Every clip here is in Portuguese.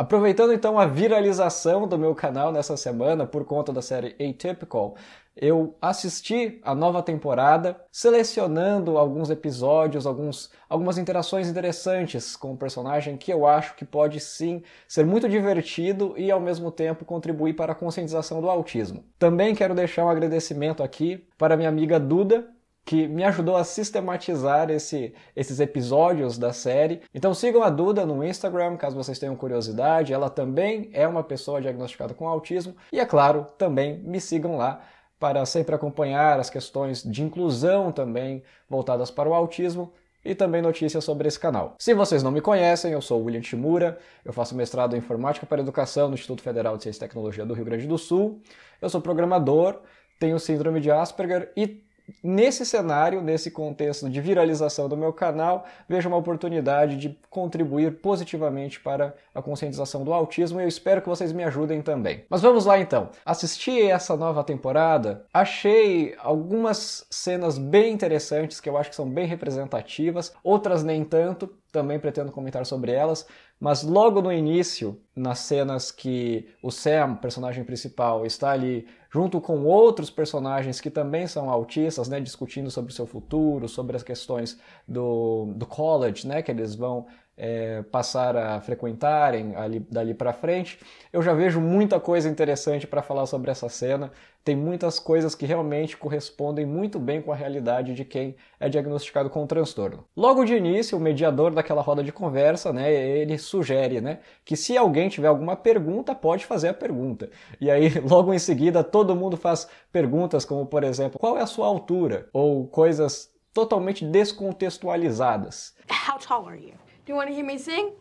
Aproveitando então a viralização do meu canal nessa semana por conta da série Atypical, eu assisti a nova temporada, selecionando alguns episódios, alguns, algumas interações interessantes com o personagem que eu acho que pode sim ser muito divertido e ao mesmo tempo contribuir para a conscientização do autismo. Também quero deixar um agradecimento aqui para minha amiga Duda, que me ajudou a sistematizar esse, esses episódios da série. Então sigam a Duda no Instagram, caso vocês tenham curiosidade. Ela também é uma pessoa diagnosticada com autismo. E, é claro, também me sigam lá para sempre acompanhar as questões de inclusão também voltadas para o autismo e também notícias sobre esse canal. Se vocês não me conhecem, eu sou o William Timura, eu faço mestrado em Informática para Educação no Instituto Federal de Ciência e Tecnologia do Rio Grande do Sul, eu sou programador, tenho síndrome de Asperger e nesse cenário, nesse contexto de viralização do meu canal, vejo uma oportunidade de contribuir positivamente para a conscientização do autismo e eu espero que vocês me ajudem também. Mas vamos lá então. Assisti essa nova temporada, achei algumas cenas bem interessantes que eu acho que são bem representativas, outras nem tanto, também pretendo comentar sobre elas, mas logo no início, nas cenas que o Sam, personagem principal, está ali junto com outros personagens que também são autistas, né, discutindo sobre o seu futuro, sobre as questões do, do college, né, que eles vão é, passar a frequentarem ali, dali para frente. Eu já vejo muita coisa interessante para falar sobre essa cena. Tem muitas coisas que realmente correspondem muito bem com a realidade de quem é diagnosticado com o transtorno. Logo de início, o mediador daquela roda de conversa, né, ele sugere, né, que se alguém tiver alguma pergunta, pode fazer a pergunta. E aí, logo em seguida, todo mundo faz perguntas como, por exemplo, qual é a sua altura? Ou coisas totalmente descontextualizadas. How tall are you? Do you want to hear me sing?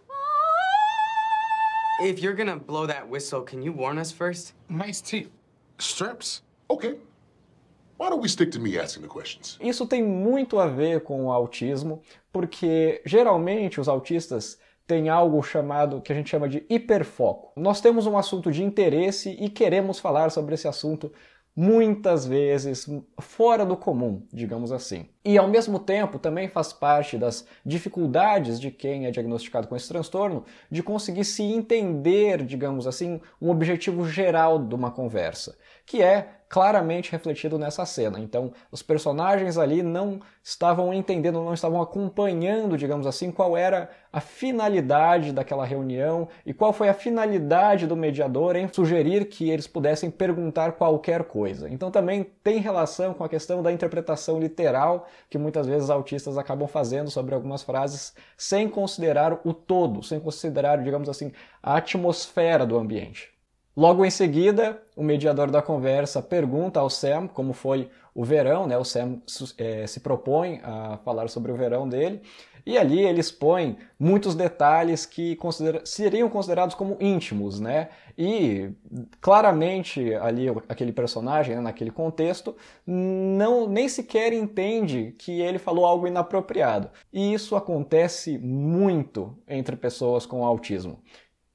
If you're gonna blow that whistle, can you warn us first? Nice teeth. Strips? Okay. Why don't we stick to me asking the questions? Isso tem muito a ver com o autismo, porque geralmente os autistas têm algo chamado que a gente chama de hiperfoco. Nós temos um assunto de interesse e queremos falar sobre esse assunto muitas vezes fora do comum, digamos assim. E ao mesmo tempo também faz parte das dificuldades de quem é diagnosticado com esse transtorno de conseguir se entender, digamos assim, um objetivo geral de uma conversa, que é claramente refletido nessa cena. Então, os personagens ali não estavam entendendo, não estavam acompanhando, digamos assim, qual era a finalidade daquela reunião e qual foi a finalidade do mediador em sugerir que eles pudessem perguntar qualquer coisa. Então, também tem relação com a questão da interpretação literal que muitas vezes autistas acabam fazendo sobre algumas frases sem considerar o todo, sem considerar, digamos assim, a atmosfera do ambiente. Logo em seguida, o mediador da conversa pergunta ao Sam como foi o verão, né? O Sam é, se propõe a falar sobre o verão dele e ali ele expõe muitos detalhes que considera seriam considerados como íntimos, né? E claramente ali aquele personagem, né, naquele contexto, não nem sequer entende que ele falou algo inapropriado. E isso acontece muito entre pessoas com autismo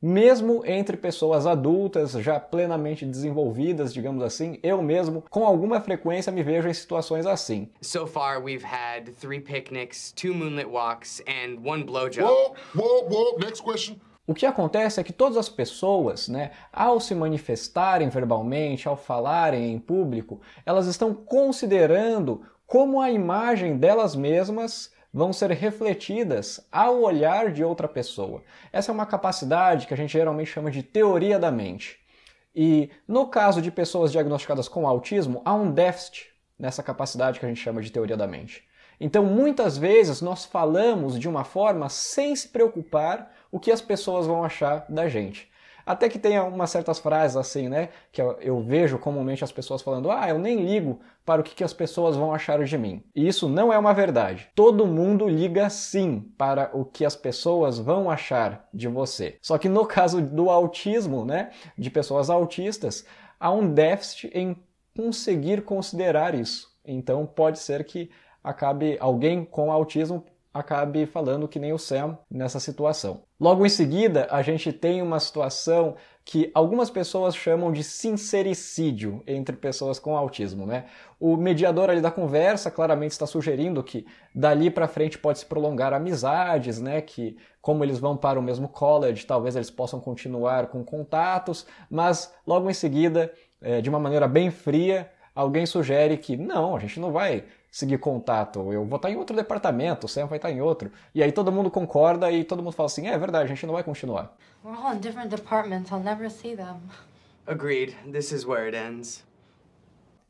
mesmo entre pessoas adultas já plenamente desenvolvidas, digamos assim, eu mesmo com alguma frequência me vejo em situações assim. So far we've had three picnics, two moonlit walks and one blowjob. Whoa, whoa, whoa, next question. O que acontece é que todas as pessoas, né, ao se manifestarem verbalmente, ao falarem em público, elas estão considerando como a imagem delas mesmas vão ser refletidas ao olhar de outra pessoa. Essa é uma capacidade que a gente geralmente chama de teoria da mente. E no caso de pessoas diagnosticadas com autismo, há um déficit nessa capacidade que a gente chama de teoria da mente. Então, muitas vezes nós falamos de uma forma sem se preocupar o que as pessoas vão achar da gente. Até que tenha umas certas frases assim, né? Que eu, eu vejo comumente as pessoas falando: ah, eu nem ligo para o que, que as pessoas vão achar de mim. E isso não é uma verdade. Todo mundo liga sim para o que as pessoas vão achar de você. Só que no caso do autismo, né? De pessoas autistas, há um déficit em conseguir considerar isso. Então pode ser que acabe alguém com autismo acabe falando que nem o Sam nessa situação. Logo em seguida, a gente tem uma situação que algumas pessoas chamam de sincericídio entre pessoas com autismo, né? O mediador ali da conversa claramente está sugerindo que dali para frente pode se prolongar amizades, né? Que como eles vão para o mesmo college, talvez eles possam continuar com contatos, mas logo em seguida, eh, de uma maneira bem fria, alguém sugere que não, a gente não vai seguir contato, eu vou estar em outro departamento, o Sam vai estar em outro. E aí todo mundo concorda e todo mundo fala assim: é, é verdade, a gente não vai continuar. We're all in different departments, I'll never see them. Agreed, this is where it ends.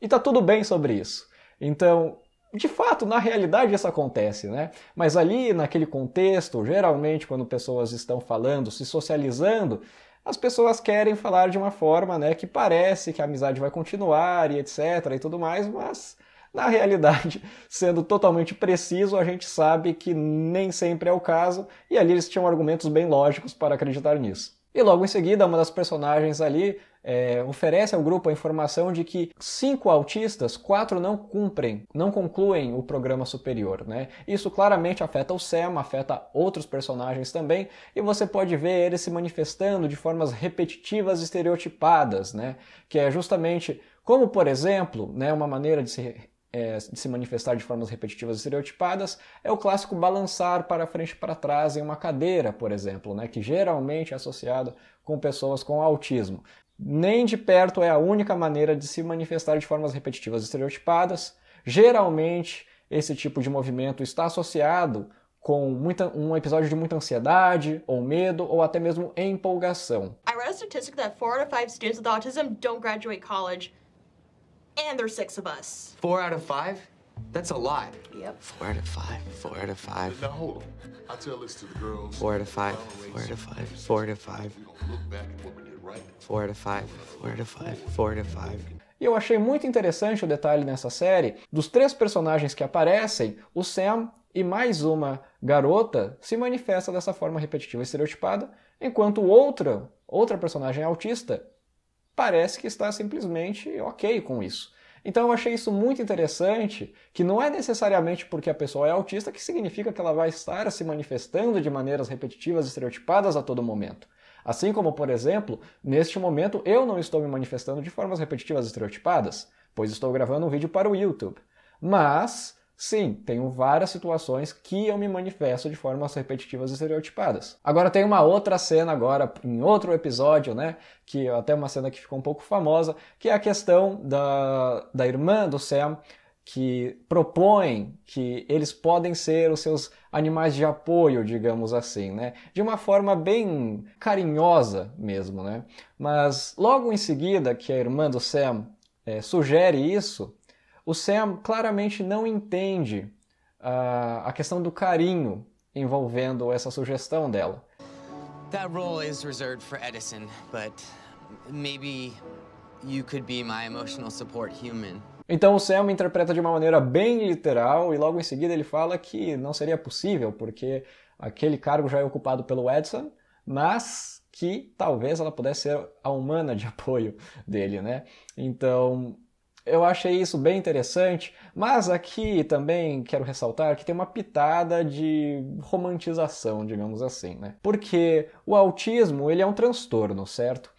E tá tudo bem sobre isso. Então, de fato, na realidade isso acontece, né? Mas ali, naquele contexto, geralmente quando pessoas estão falando, se socializando, as pessoas querem falar de uma forma, né, que parece que a amizade vai continuar e etc e tudo mais, mas na realidade, sendo totalmente preciso, a gente sabe que nem sempre é o caso, e ali eles tinham argumentos bem lógicos para acreditar nisso. E logo em seguida, uma das personagens ali é, oferece ao grupo a informação de que cinco autistas, quatro não cumprem, não concluem o programa superior, né? Isso claramente afeta o Sam, afeta outros personagens também, e você pode ver eles se manifestando de formas repetitivas e estereotipadas, né? Que é justamente como, por exemplo, né, uma maneira de se é, de se manifestar de formas repetitivas e estereotipadas é o clássico balançar para frente e para trás em uma cadeira, por exemplo, né, que geralmente é associado com pessoas com autismo. Nem de perto é a única maneira de se manifestar de formas repetitivas e estereotipadas. Geralmente, esse tipo de movimento está associado com muita, um episódio de muita ansiedade, ou medo, ou até mesmo empolgação. I read a statistic that 4 out of 5 students with autism don't graduate college and there's six of us. Four out of five? That's a lot. Yep. Four out of five. Four out of five. Now hold on. I tell this to the girls. Four out of five. Four out of five. Four out of five. Four out of five. Four out of five. Four out of five. E eu achei muito interessante o detalhe nessa série dos três personagens que aparecem, o Sam e mais uma garota se manifesta dessa forma repetitiva e estereotipada, enquanto outra, outra personagem autista, parece que está simplesmente ok com isso. Então eu achei isso muito interessante, que não é necessariamente porque a pessoa é autista que significa que ela vai estar se manifestando de maneiras repetitivas e estereotipadas a todo momento. Assim como, por exemplo, neste momento eu não estou me manifestando de formas repetitivas e estereotipadas, pois estou gravando um vídeo para o YouTube. Mas Sim, tenho várias situações que eu me manifesto de formas repetitivas e estereotipadas. Agora tem uma outra cena agora, em outro episódio, né? Que até uma cena que ficou um pouco famosa, que é a questão da, da irmã do Sam, que propõe que eles podem ser os seus animais de apoio, digamos assim, né? De uma forma bem carinhosa mesmo, né? Mas logo em seguida que a irmã do Sam é, sugere isso, o Sam claramente não entende uh, a questão do carinho envolvendo essa sugestão dela. That role is reserved for Edison, but maybe you could be my emotional support human. Então o Sam interpreta de uma maneira bem literal e logo em seguida ele fala que não seria possível porque aquele cargo já é ocupado pelo Edson, mas que talvez ela pudesse ser a humana de apoio dele, né? Então eu achei isso bem interessante, mas aqui também quero ressaltar que tem uma pitada de romantização, digamos assim, né? Porque o autismo, ele é um transtorno, certo?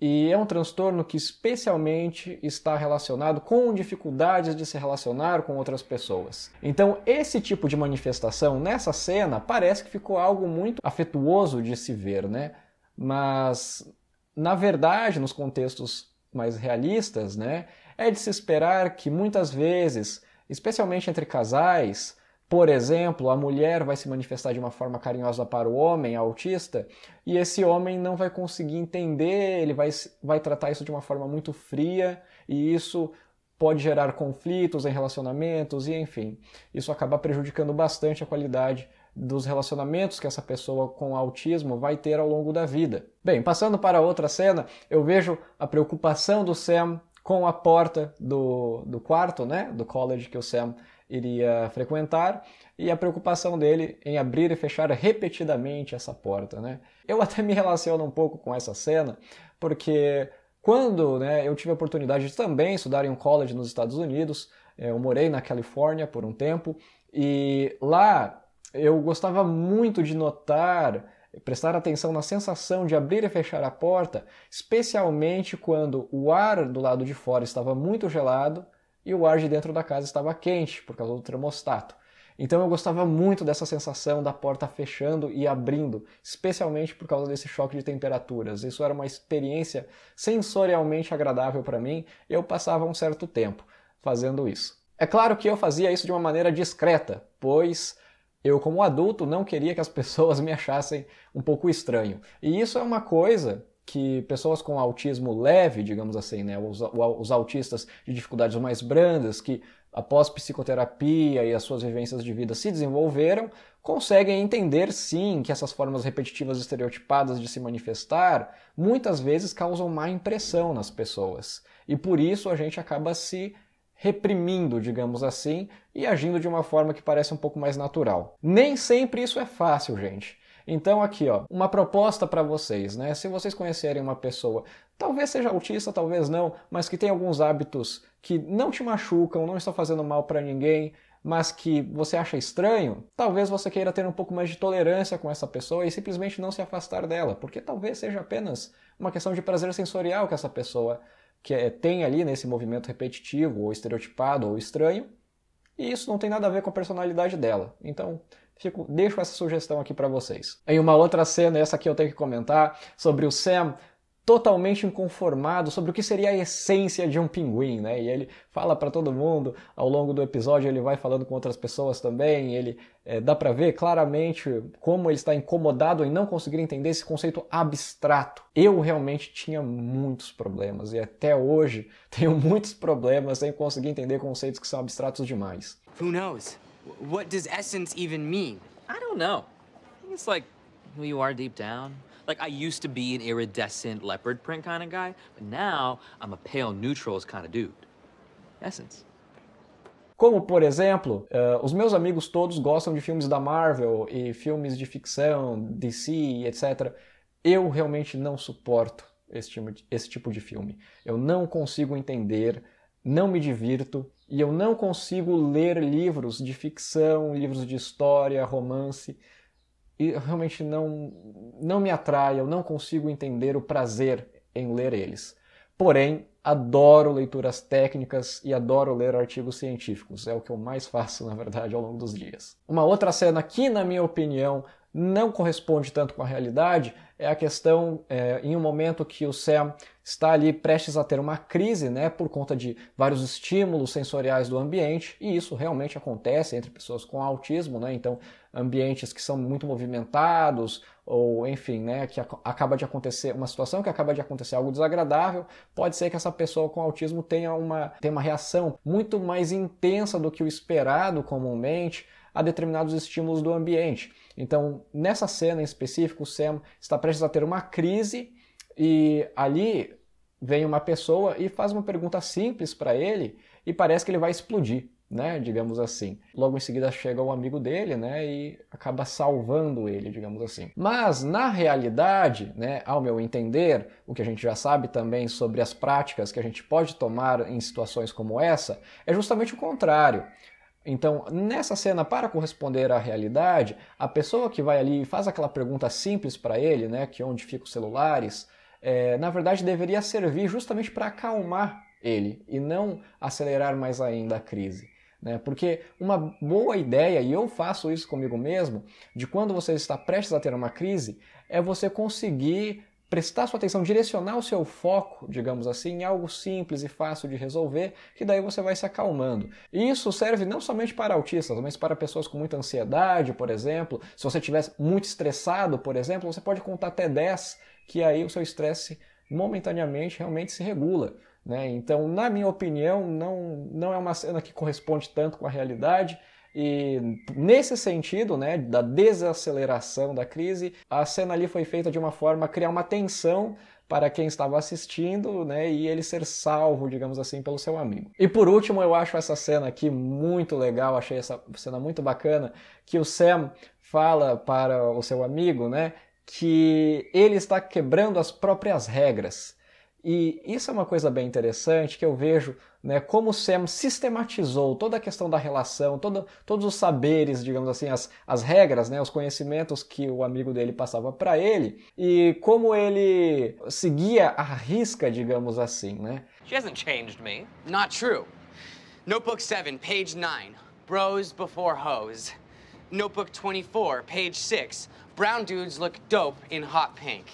E é um transtorno que especialmente está relacionado com dificuldades de se relacionar com outras pessoas. Então, esse tipo de manifestação nessa cena parece que ficou algo muito afetuoso de se ver, né? Mas na verdade, nos contextos mais realistas, né, é de se esperar que muitas vezes, especialmente entre casais, por exemplo, a mulher vai se manifestar de uma forma carinhosa para o homem autista e esse homem não vai conseguir entender, ele vai, vai tratar isso de uma forma muito fria e isso pode gerar conflitos em relacionamentos e enfim, isso acaba prejudicando bastante a qualidade dos relacionamentos que essa pessoa com autismo vai ter ao longo da vida. Bem, passando para outra cena, eu vejo a preocupação do Sam com a porta do, do quarto, né, do college que o Sam iria frequentar e a preocupação dele em abrir e fechar repetidamente essa porta, né? Eu até me relaciono um pouco com essa cena, porque quando né, eu tive a oportunidade de também estudar em um college nos Estados Unidos, eh, eu morei na Califórnia por um tempo, e lá eu gostava muito de notar prestar atenção na sensação de abrir e fechar a porta, especialmente quando o ar do lado de fora estava muito gelado e o ar de dentro da casa estava quente por causa do termostato. Então eu gostava muito dessa sensação da porta fechando e abrindo, especialmente por causa desse choque de temperaturas. Isso era uma experiência sensorialmente agradável para mim e eu passava um certo tempo fazendo isso. É claro que eu fazia isso de uma maneira discreta, pois eu, como adulto, não queria que as pessoas me achassem um pouco estranho. E isso é uma coisa que pessoas com autismo leve, digamos assim, né, os, os autistas de dificuldades mais brandas, que após psicoterapia e as suas vivências de vida se desenvolveram, conseguem entender sim que essas formas repetitivas e estereotipadas de se manifestar muitas vezes causam má impressão nas pessoas. E por isso a gente acaba se reprimindo, digamos assim, e agindo de uma forma que parece um pouco mais natural. Nem sempre isso é fácil, gente. Então aqui, ó, uma proposta para vocês, né? Se vocês conhecerem uma pessoa, talvez seja autista, talvez não, mas que tem alguns hábitos que não te machucam, não estão fazendo mal para ninguém, mas que você acha estranho, talvez você queira ter um pouco mais de tolerância com essa pessoa e simplesmente não se afastar dela, porque talvez seja apenas uma questão de prazer sensorial que essa pessoa que é, tem ali nesse né, movimento repetitivo, ou estereotipado, ou estranho, e isso não tem nada a ver com a personalidade dela. Então, fico, deixo essa sugestão aqui para vocês. Em uma outra cena, essa aqui eu tenho que comentar, sobre o Sam totalmente inconformado sobre o que seria a essência de um pinguim, né? E ele fala para todo mundo ao longo do episódio, ele vai falando com outras pessoas também, ele é, dá para ver claramente como ele está incomodado em não conseguir entender esse conceito abstrato. Eu realmente tinha muitos problemas e até hoje tenho muitos problemas em conseguir entender conceitos que são abstratos demais. Who knows? What does essence even mean? I don't know. I think it's like who you are deep down. Like, I used to be an iridescent leopard print kind of guy, but now I'm a pale neutrals kind of dude. Essence. Como, por exemplo, uh, os meus amigos todos gostam de filmes da Marvel e filmes de ficção, DC, etc. Eu realmente não suporto esse tipo, de, esse tipo de filme. Eu não consigo entender, não me divirto e eu não consigo ler livros de ficção, livros de história, romance e realmente não, não me atrai, eu não consigo entender o prazer em ler eles. Porém, adoro leituras técnicas e adoro ler artigos científicos. É o que eu mais faço, na verdade, ao longo dos dias. Uma outra cena que, na minha opinião, não corresponde tanto com a realidade é a questão é, em um momento que o Sam está ali prestes a ter uma crise, né, por conta de vários estímulos sensoriais do ambiente, e isso realmente acontece entre pessoas com autismo, né, então ambientes que são muito movimentados, ou enfim, né, que acaba de acontecer uma situação que acaba de acontecer algo desagradável, pode ser que essa pessoa com autismo tenha uma, tenha uma reação muito mais intensa do que o esperado comumente a determinados estímulos do ambiente. Então, nessa cena em específico, o Sam está prestes a ter uma crise e ali vem uma pessoa e faz uma pergunta simples para ele e parece que ele vai explodir né, digamos assim. Logo em seguida chega um amigo dele, né, e acaba salvando ele, digamos assim. Mas na realidade, né, ao meu entender, o que a gente já sabe também sobre as práticas que a gente pode tomar em situações como essa, é justamente o contrário. Então, nessa cena, para corresponder à realidade, a pessoa que vai ali e faz aquela pergunta simples para ele, né, que é onde ficam os celulares, é, na verdade deveria servir justamente para acalmar ele e não acelerar mais ainda a crise. Né? Porque uma boa ideia, e eu faço isso comigo mesmo, de quando você está prestes a ter uma crise, é você conseguir prestar sua atenção, direcionar o seu foco, digamos assim, em algo simples e fácil de resolver, que daí você vai se acalmando. E isso serve não somente para autistas, mas para pessoas com muita ansiedade, por exemplo. Se você estiver muito estressado, por exemplo, você pode contar até 10, que aí o seu estresse momentaneamente realmente se regula. Né? Então, na minha opinião, não, não é uma cena que corresponde tanto com a realidade. E nesse sentido, né, da desaceleração da crise, a cena ali foi feita de uma forma a criar uma tensão para quem estava assistindo, né, e ele ser salvo, digamos assim, pelo seu amigo. E por último, eu acho essa cena aqui muito legal, achei essa cena muito bacana, que o Sam fala para o seu amigo, né, que ele está quebrando as próprias regras. E isso é uma coisa bem interessante que eu vejo né, como o Sam sistematizou toda a questão da relação, todo, todos os saberes, digamos assim, as, as regras, né, os conhecimentos que o amigo dele passava para ele e como ele seguia a risca, digamos assim. Né? She hasn't changed me. Not true. Notebook 7, page 9. Bros before hoes. Notebook 24, page 6. Brown dudes look dope in hot pink.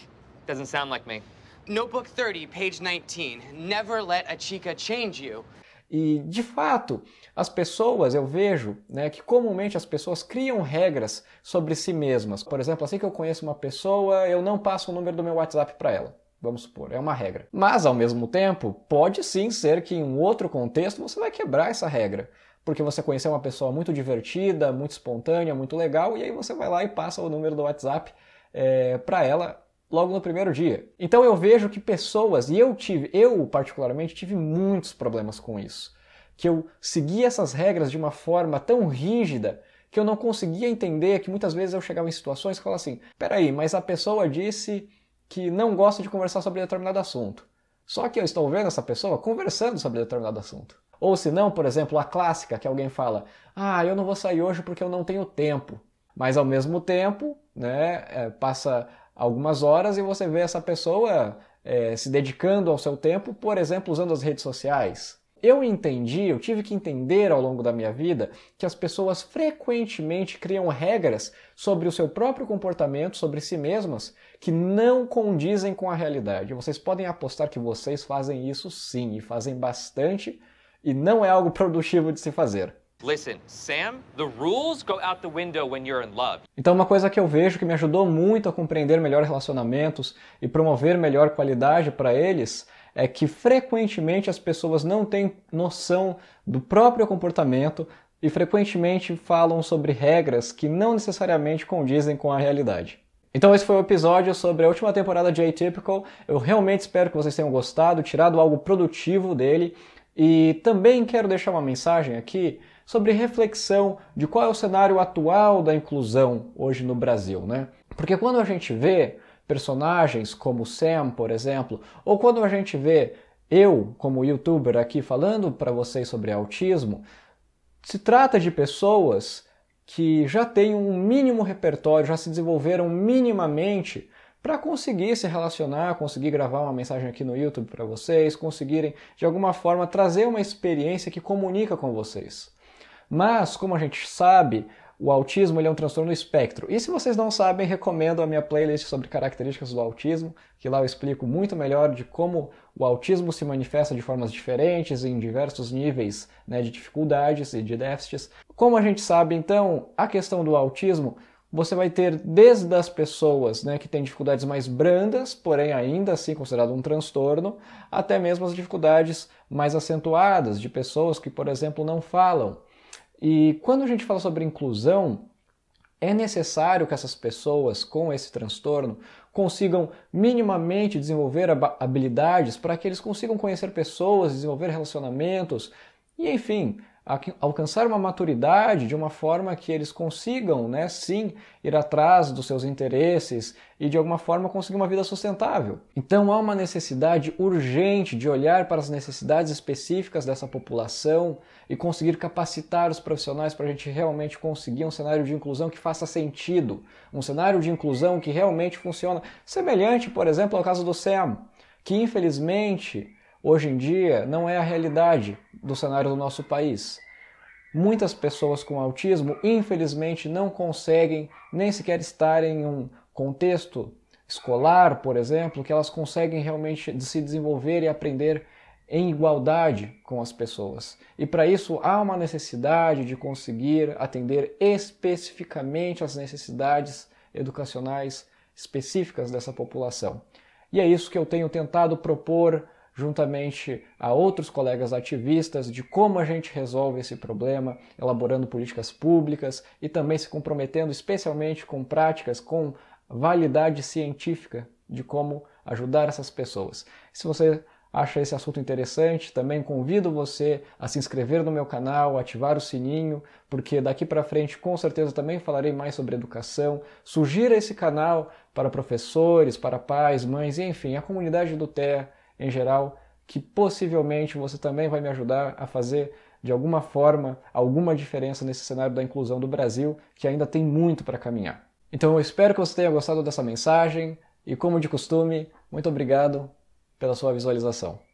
Doesn't sound like me. Notebook 30, page 19. Never let a chica change you. E de fato, as pessoas, eu vejo, né, que comumente as pessoas criam regras sobre si mesmas. Por exemplo, assim que eu conheço uma pessoa, eu não passo o número do meu WhatsApp para ela. Vamos supor, é uma regra. Mas ao mesmo tempo, pode sim ser que em um outro contexto você vai quebrar essa regra porque você conheceu uma pessoa muito divertida, muito espontânea, muito legal, e aí você vai lá e passa o número do WhatsApp é, eh, para ela, logo no primeiro dia. Então eu vejo que pessoas, e eu tive, eu particularmente tive muitos problemas com isso, que eu seguia essas regras de uma forma tão rígida que eu não conseguia entender, que muitas vezes eu chegava em situações que falava assim: "Peraí, mas a pessoa disse que não gosta de conversar sobre determinado assunto". Só que eu estou vendo essa pessoa conversando sobre determinado assunto. Ou se não, por exemplo, a clássica que alguém fala: "Ah, eu não vou sair hoje porque eu não tenho tempo". Mas ao mesmo tempo, né, é, passa algumas horas e você vê essa pessoa é, se dedicando ao seu tempo, por exemplo, usando as redes sociais. Eu entendi, eu tive que entender ao longo da minha vida que as pessoas frequentemente criam regras sobre o seu próprio comportamento, sobre si mesmas, que não condizem com a realidade. Vocês podem apostar que vocês fazem isso sim, e fazem bastante, e não é algo produtivo de se fazer. Listen, Sam, the rules go out the window when you're in love. Então uma coisa que eu vejo que me ajudou muito a compreender melhor relacionamentos e promover melhor qualidade para eles é que frequentemente as pessoas não têm noção do próprio comportamento e frequentemente falam sobre regras que não necessariamente condizem com a realidade. Então esse foi o episódio sobre a última temporada de Atypical. Eu realmente espero que vocês tenham gostado, tirado algo produtivo dele. E também quero deixar uma mensagem aqui sobre reflexão de qual é o cenário atual da inclusão hoje no Brasil, né? Porque quando a gente vê personagens como Sam, por exemplo, ou quando a gente vê eu, como youtuber aqui falando para vocês sobre autismo, se trata de pessoas que já têm um mínimo repertório, já se desenvolveram minimamente para conseguir se relacionar, conseguir gravar uma mensagem aqui no YouTube para vocês, conseguirem de alguma forma trazer uma experiência que comunica com vocês. Mas, como a gente sabe, o autismo é um transtorno do espectro. E se vocês não sabem, recomendo a minha playlist sobre características do autismo, que lá eu explico muito melhor de como o autismo se manifesta de formas diferentes em diversos níveis né, de dificuldades e de déficits. Como a gente sabe, então, a questão do autismo você vai ter desde as pessoas né, que têm dificuldades mais brandas, porém ainda assim considerado um transtorno, até mesmo as dificuldades mais acentuadas de pessoas que, por exemplo, não falam. E quando a gente fala sobre inclusão, é necessário que essas pessoas com esse transtorno consigam minimamente desenvolver habilidades para que eles consigam conhecer pessoas, desenvolver relacionamentos e, enfim, alcançar uma maturidade de uma forma que eles consigam, né, sim, ir atrás dos seus interesses e de alguma forma conseguir uma vida sustentável. Então há uma necessidade urgente de olhar para as necessidades específicas dessa população e conseguir capacitar os profissionais para a gente realmente conseguir um cenário de inclusão que faça sentido, um cenário de inclusão que realmente funciona, semelhante, por exemplo, ao caso do SEM, que infelizmente hoje em dia não é a realidade do cenário do nosso país. Muitas pessoas com autismo, infelizmente, não conseguem nem sequer estar em um contexto escolar, por exemplo, que elas conseguem realmente se desenvolver e aprender em igualdade com as pessoas. E para isso há uma necessidade de conseguir atender especificamente às necessidades educacionais específicas dessa população. E é isso que eu tenho tentado propor juntamente a outros colegas ativistas, de como a gente resolve esse problema, elaborando políticas públicas e também se comprometendo especialmente com práticas com validade científica de como ajudar essas pessoas. Se você acha esse assunto interessante, também convido você a se inscrever no meu canal, ativar o sininho, porque daqui para frente com certeza também falarei mais sobre educação. Sugira esse canal para professores, para pais, mães, enfim, a comunidade do TEA em geral, que possivelmente você também vai me ajudar a fazer de alguma forma alguma diferença nesse cenário da inclusão do Brasil, que ainda tem muito para caminhar. Então eu espero que você tenha gostado dessa mensagem e como de costume, muito obrigado pela sua visualização.